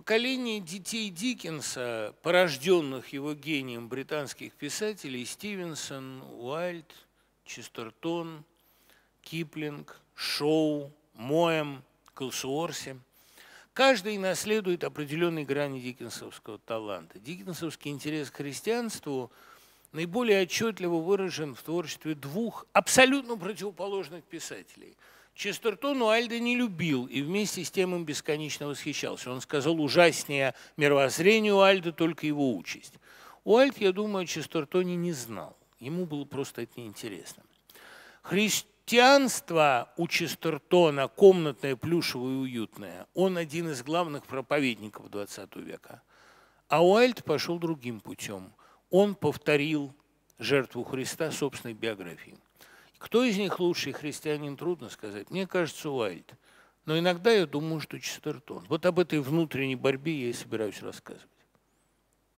Поколение детей Диккенса, порожденных его гением британских писателей, Стивенсон, Уайльд, Честертон, Киплинг, Шоу, Моэм, Килсуорси, каждый наследует определенные грани диккенсовского таланта. Диккенсовский интерес к христианству наиболее отчетливо выражен в творчестве двух абсолютно противоположных писателей – Честертону Альда не любил и вместе с тем им бесконечно восхищался. Он сказал, ужаснее мировоззрению Альда только его участь. У Альд, я думаю, Честертоне не знал. Ему было просто это неинтересно. Христианство у Честертона комнатное, плюшевое и уютное. Он один из главных проповедников XX века. А Уайльд пошел другим путем. Он повторил жертву Христа собственной биографией. Кто из них лучший христианин, трудно сказать. Мне кажется, Уайт. Но иногда я думаю, что Честертон. Вот об этой внутренней борьбе я и собираюсь рассказывать.